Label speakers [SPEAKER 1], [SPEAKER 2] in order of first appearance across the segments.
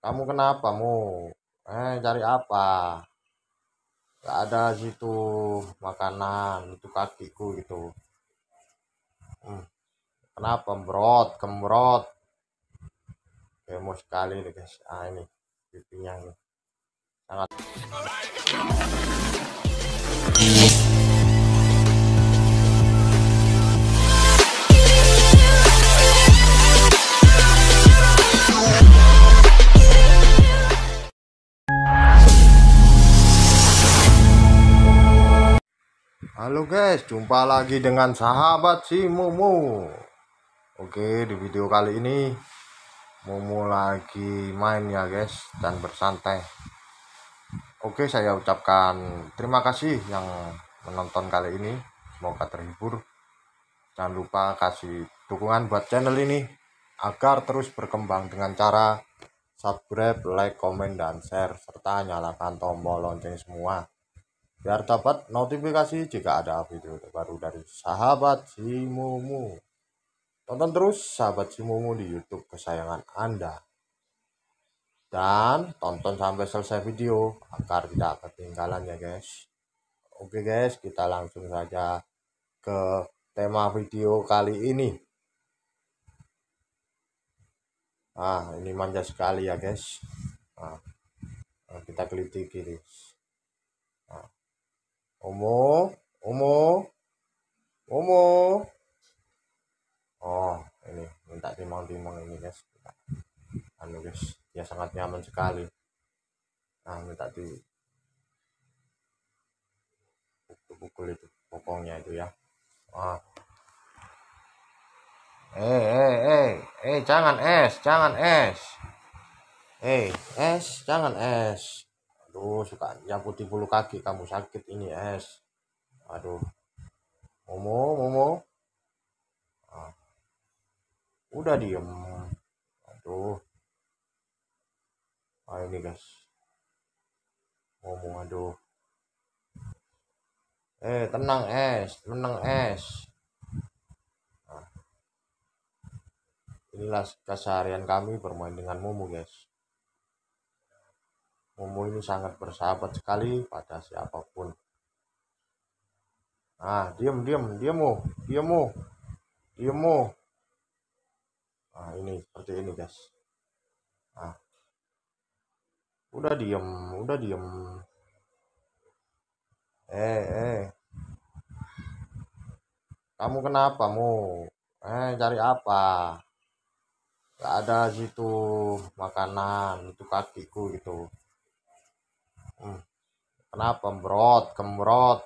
[SPEAKER 1] Kamu kenapa mu? Eh cari apa? Gak ada situ makanan itu kakiku gitu. Hmm. Kenapa mbrot kembrot? emos sekali nih guys. Ah ini pipinya nih sangat. Halo guys, jumpa lagi dengan sahabat si mumu Oke, di video kali ini mumu lagi main ya guys dan bersantai. Oke, saya ucapkan terima kasih yang menonton kali ini. Semoga terhibur. Jangan lupa kasih dukungan buat channel ini agar terus berkembang dengan cara subscribe, like, komen, dan share serta nyalakan tombol lonceng semua biar dapat notifikasi jika ada video baru dari sahabat Simumu. Tonton terus sahabat Simumu di YouTube kesayangan Anda. Dan tonton sampai selesai video agar tidak ketinggalan ya guys. Oke guys, kita langsung saja ke tema video kali ini. Ah, ini manja sekali ya guys. Nah, kita keliti kiri. Omo, Omo, Omo. Oh, ini minta timang-timang ini guys. Anu guys, dia sangat nyaman sekali. Nah, minta di pukul itu pokoknya itu ya. Ah. Eh, eh, eh, eh, jangan es, jangan es. Eh, es, jangan es aduh oh, suka yang putih bulu kaki kamu sakit ini es aduh momo momo ah. udah diem aduh ah ini guys momo aduh eh tenang es tenang es nah. inilah keseharian kami bermain dengan momo guys Momo ini sangat bersahabat sekali pada siapapun. Nah, diam, diam, mu, diam, mu. Nah, ini seperti ini, guys. Ah, udah diam, udah diam. Eh, eh. Kamu kenapa, mu? Eh, cari apa? Gak ada situ makanan, itu kakiku gitu. Hmm. kenapa brot kemrot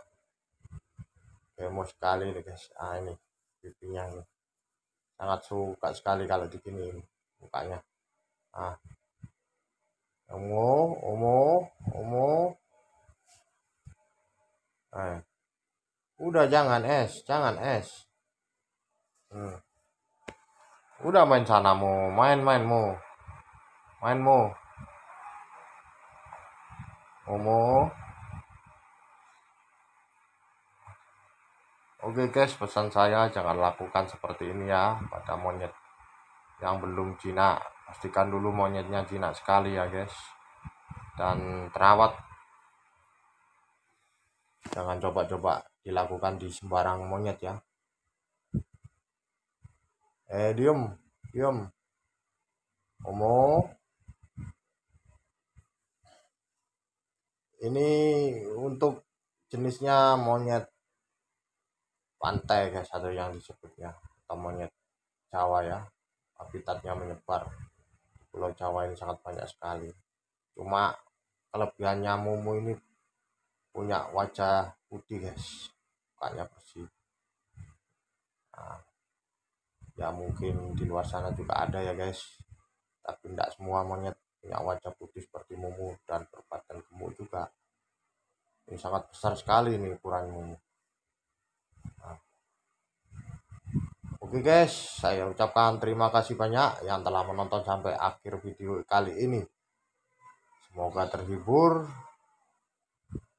[SPEAKER 1] demo ya, sekali nih guys ah ini pipinya ini sangat suka sekali kalau digini mukanya ah omo omo omo Eh, udah jangan es jangan es hmm. udah main sana mau main main mau main mau Omo. Oke guys pesan saya jangan lakukan seperti ini ya pada monyet yang belum jinak pastikan dulu monyetnya jinak sekali ya guys dan terawat jangan coba-coba dilakukan di sembarang monyet ya eh diem diem Omong. ini untuk jenisnya monyet pantai guys atau yang disebutnya atau monyet Jawa ya habitatnya menyebar Pulau Jawa ini sangat banyak sekali cuma kelebihannya Momo ini punya wajah putih guys mukanya bersih nah, ya mungkin di luar sana juga ada ya guys tapi tidak semua monyet punya wajah putih seperti Mumu dan perbuatan gemuk juga ini sangat besar sekali nih ukuran Mumu nah. oke guys saya ucapkan terima kasih banyak yang telah menonton sampai akhir video kali ini semoga terhibur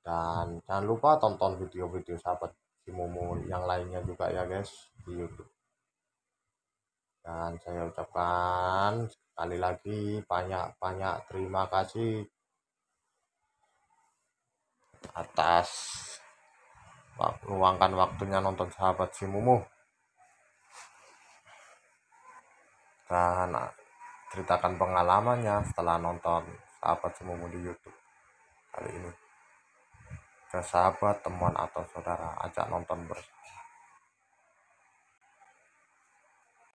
[SPEAKER 1] dan jangan lupa tonton video-video sahabat si Mumu yang lainnya juga ya guys di YouTube dan saya ucapkan sekali lagi banyak-banyak terima kasih atas luangkan waktunya nonton sahabat si Mumu dan ceritakan pengalamannya setelah nonton sahabat si Mumu di YouTube kali ini ke sahabat, teman atau saudara ajak nonton bersama